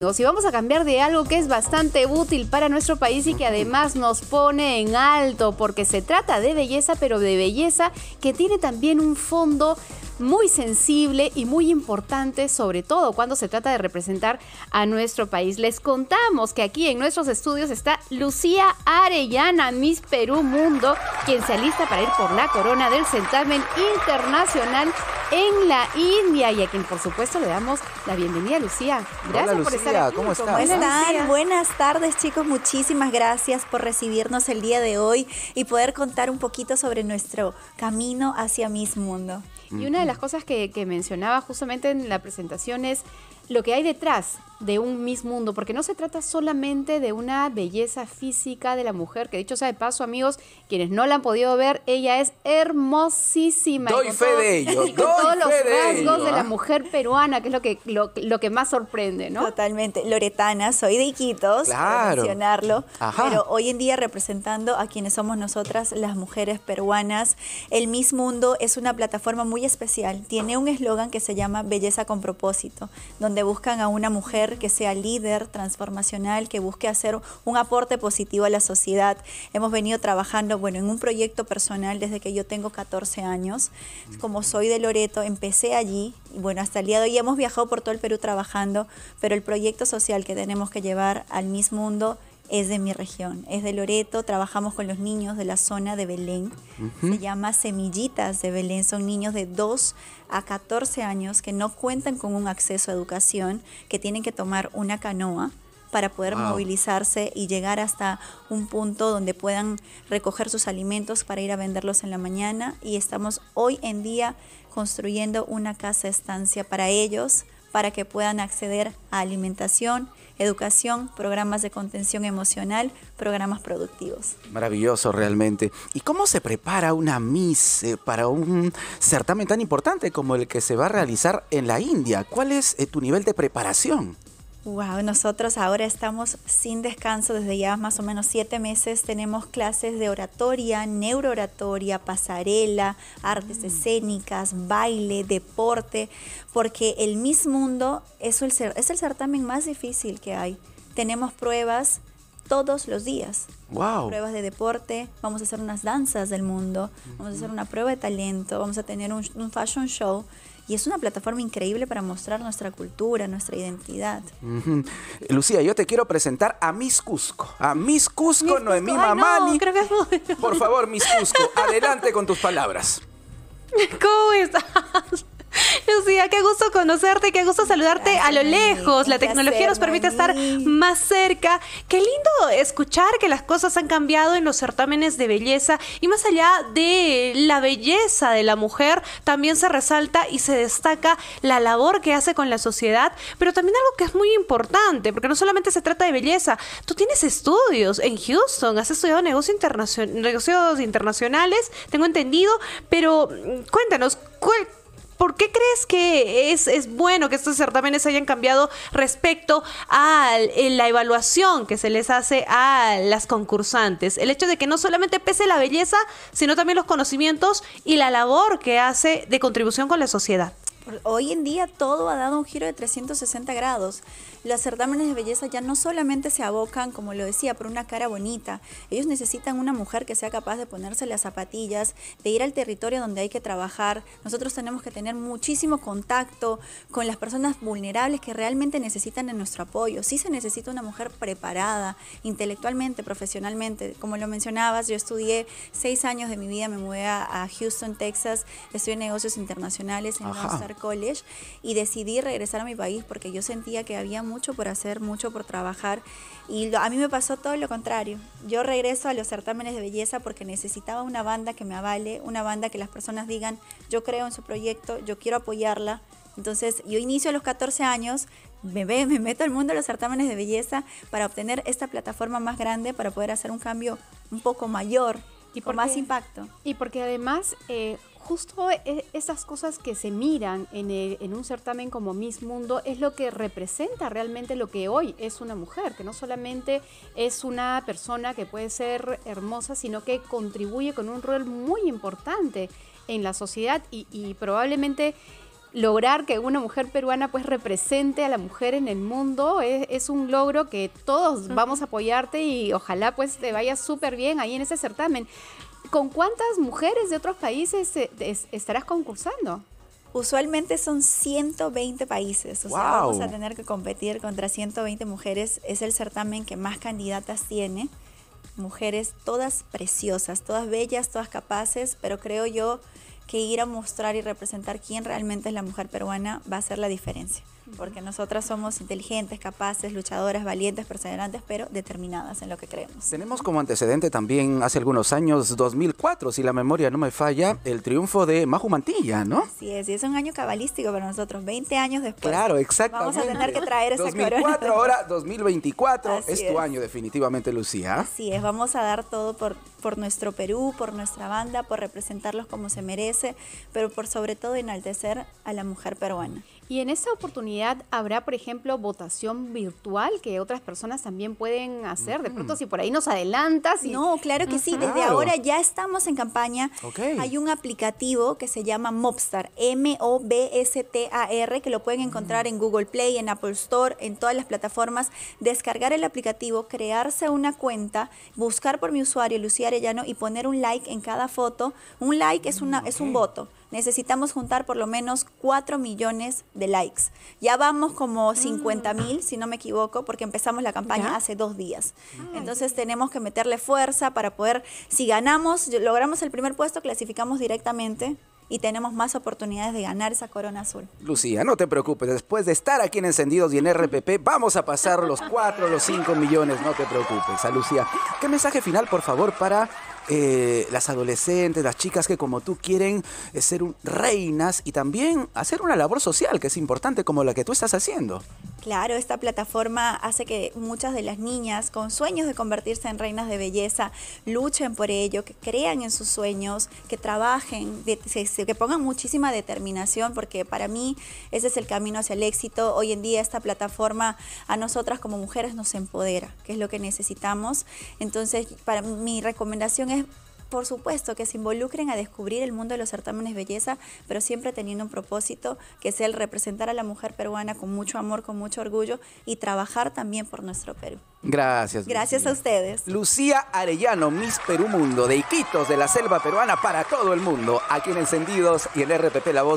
Y vamos a cambiar de algo que es bastante útil para nuestro país y que además nos pone en alto, porque se trata de belleza, pero de belleza que tiene también un fondo muy sensible y muy importante, sobre todo cuando se trata de representar a nuestro país. Les contamos que aquí en nuestros estudios está Lucía Arellana, Miss Perú Mundo, quien se alista para ir por la corona del certamen internacional en la India y a quien por supuesto le damos la bienvenida, Lucía. Gracias por estar aquí. ¿Cómo, Buenas tardes, chicos. Muchísimas gracias por recibirnos el día de hoy y poder contar un poquito sobre nuestro camino hacia Miss Mundo. Y una de las cosas que, que mencionaba justamente en la presentación es lo que hay detrás de un Miss Mundo, porque no se trata solamente de una belleza física de la mujer, que dicho sea de paso, amigos, quienes no la han podido ver, ella es hermosísima. Doy fe de todos los rasgos de, la ¿ah? mujer peruana, que es lo que, lo, que más sorprende, ¿no? Totalmente. Loretana, soy de Iquitos, para mencionarlo, pero hoy en día representando a quienes somos nosotras, las mujeres peruanas, el Miss Mundo es una plataforma muy especial. Tiene un eslogan que se llama Belleza con propósito, donde buscan a una mujer que sea líder transformacional, que busque hacer un aporte positivo a la sociedad. Hemos venido trabajando, bueno, en un proyecto personal desde que yo tengo 14 años. Como soy de Loreto, empecé allí y bueno, hasta el día de hoy hemos viajado por todo el Perú trabajando, pero el proyecto social que tenemos que llevar al Miss Mundo es de mi región, es de Loreto, trabajamos con los niños de la zona de Belén, se llama Semillitas de Belén, son niños de 2 a 14 años que no cuentan con un acceso a educación, que tienen que tomar una canoa para poder movilizarse y llegar hasta un punto donde puedan recoger sus alimentos para ir a venderlos en la mañana y estamos hoy en día construyendo una casa estancia para ellos para que puedan acceder a alimentación, educación, programas de contención emocional, programas productivos. Maravilloso realmente. ¿Y cómo se prepara una Miss para un certamen tan importante como el que se va a realizar en la India? ¿Cuál es eh, tu nivel de preparación? nosotros ahora estamos sin descanso desde ya más o menos siete meses. Tenemos clases de oratoria, neurooratoria, pasarela, artes mm. escénicas, baile, deporte, porque el Miss Mundo es es el certamen más difícil que hay. Tenemos pruebas todos los días. Wow. Pruebas de deporte, vamos a hacer unas danzas del mundo, vamos a hacer una prueba de talento, vamos a tener un, fashion show. Y es una plataforma increíble para mostrar nuestra cultura, nuestra identidad. Lucía, yo te quiero presentar a Miss Cusco. A Miss Cusco, Noemí Mamani. Por favor, Miss Cusco, adelante con tus palabras. ¿Cómo estás? Lucía, ah, qué gusto conocerte, qué gusto saludarte a lo lejos. la tecnología nos permite estar más cerca. Qué lindo escuchar que las cosas han cambiado en los certámenes de belleza y más allá de la belleza de la mujer, también se resalta y se destaca la labor que hace con la sociedad, pero también algo que es muy importante, porque no solamente se trata de belleza, tú tienes estudios en Houston, has estudiado negocios internacionales, tengo entendido, pero mm, cuéntanos, ¿cuál ¿por qué crees que es, es bueno que estos certámenes hayan cambiado respecto a eh, la evaluación que se les hace a las concursantes? El hecho de que no solamente pese la belleza, sino también los conocimientos y la labor que hace de contribución con la sociedad. Hoy en día todo ha dado un giro de 360 grados. Los certámenes de belleza ya no solamente se abocan, como lo decía, por una cara bonita. Ellos necesitan una mujer que sea capaz de ponerse las zapatillas, de ir al territorio donde hay que trabajar. Nosotros tenemos que tener muchísimo contacto con las personas vulnerables que realmente necesitan nuestro apoyo. Sí se necesita una mujer preparada, intelectualmente, profesionalmente. Como lo mencionabas, yo estudié seis años de mi vida, me mudé a Houston, Texas, estudié negocios internacionales en Ajá college y decidí regresar a mi país porque yo sentía que había mucho por hacer, mucho por trabajar y a mí me pasó todo lo contrario. Yo regreso a los certámenes de belleza porque necesitaba una banda que me avale, una banda que las personas digan, yo creo en su proyecto, yo quiero apoyarla. Entonces yo inicio a los 14 años, me, me meto al mundo de los certámenes de belleza para obtener esta plataforma más grande, para poder hacer un cambio un poco mayor y por más impacto. Y porque además, eh, justo e, esas cosas que se miran en, un certamen como Miss Mundo es lo que representa realmente lo que hoy es una mujer, que no solamente es una persona que puede ser hermosa, sino que contribuye con un rol muy importante en la sociedad y probablemente lograr que una mujer peruana pues represente a la mujer en el mundo es, un logro que todos vamos a apoyarte y ojalá pues te vaya súper bien ahí en ese certamen. ¿Con cuántas mujeres de otros países eh, estarás concursando? Usualmente son 120 países, o sea, vamos a tener que competir contra 120 mujeres. Es el certamen que más candidatas tiene. Mujeres todas preciosas, todas bellas, todas capaces, pero creo yo que ir a mostrar y representar quién realmente es la mujer peruana va a hacer la diferencia porque nosotras somos inteligentes, capaces, luchadoras, valientes, perseverantes, pero determinadas en lo que creemos. Tenemos como antecedente también hace algunos años, 2004, si la memoria no me falla, el triunfo de Maju Mantilla, ¿no? Sí, es, y es un año cabalístico para nosotros, 20 años después. Claro, exactamente. Vamos a tener que traer esa 2004, ahora 2024 es tu año definitivamente, Lucía. Así es, vamos a dar todo por, por nuestro Perú, por nuestra banda, por representarlos como se merece, pero por sobre todo enaltecer a la mujer peruana. Y en esa oportunidad habrá, por ejemplo, votación virtual que otras personas también pueden hacer. De pronto, si por ahí nos adelantas. No, claro que sí. Desde ahora ya estamos en campaña. Hay un aplicativo que se llama Mobstar, M-O-B-S-T-A-R, que lo pueden encontrar mm. en Google Play, en Apple Store, en todas las plataformas. Descargar el aplicativo, crearse una cuenta, buscar por mi usuario, Lucía Arellano, y poner un like en cada foto. Un like es, una, mm, es un voto necesitamos juntar por lo menos 4 millones de likes. Ya vamos como 50 mm. mil, si no me equivoco, porque empezamos la campaña hace dos días. Entonces tenemos que meterle fuerza para poder, si ganamos, logramos el primer puesto, clasificamos directamente y tenemos más oportunidades de ganar esa corona azul. Lucía, no te preocupes, después de estar aquí en Encendidos y en RPP, vamos a pasar los 4, los 5 millones, no te preocupes. A Lucía, ¿qué mensaje final, por favor, para eh, las adolescentes, las chicas que como tú quieren eh, ser reinas y también hacer una labor social que es importante como la que tú estás haciendo. Claro, esta plataforma hace que muchas de las niñas con sueños de convertirse en reinas de belleza luchen por ello, que crean en sus sueños, que trabajen, que pongan muchísima determinación, porque para mí ese es el camino hacia el éxito. Hoy en día esta plataforma a nosotras como mujeres nos empodera, que es lo que necesitamos. Entonces, para mi recomendación es por supuesto, que se involucren a descubrir el mundo de los certámenes belleza, pero siempre teniendo un propósito que es el representar a la mujer peruana con mucho amor, con mucho orgullo y trabajar también por nuestro Perú. Gracias. Gracias a ustedes. Lucía Arellano, Miss Perú Mundo, de Iquitos de la Selva Peruana para todo el mundo, aquí en Encendidos y el RPP La Voz de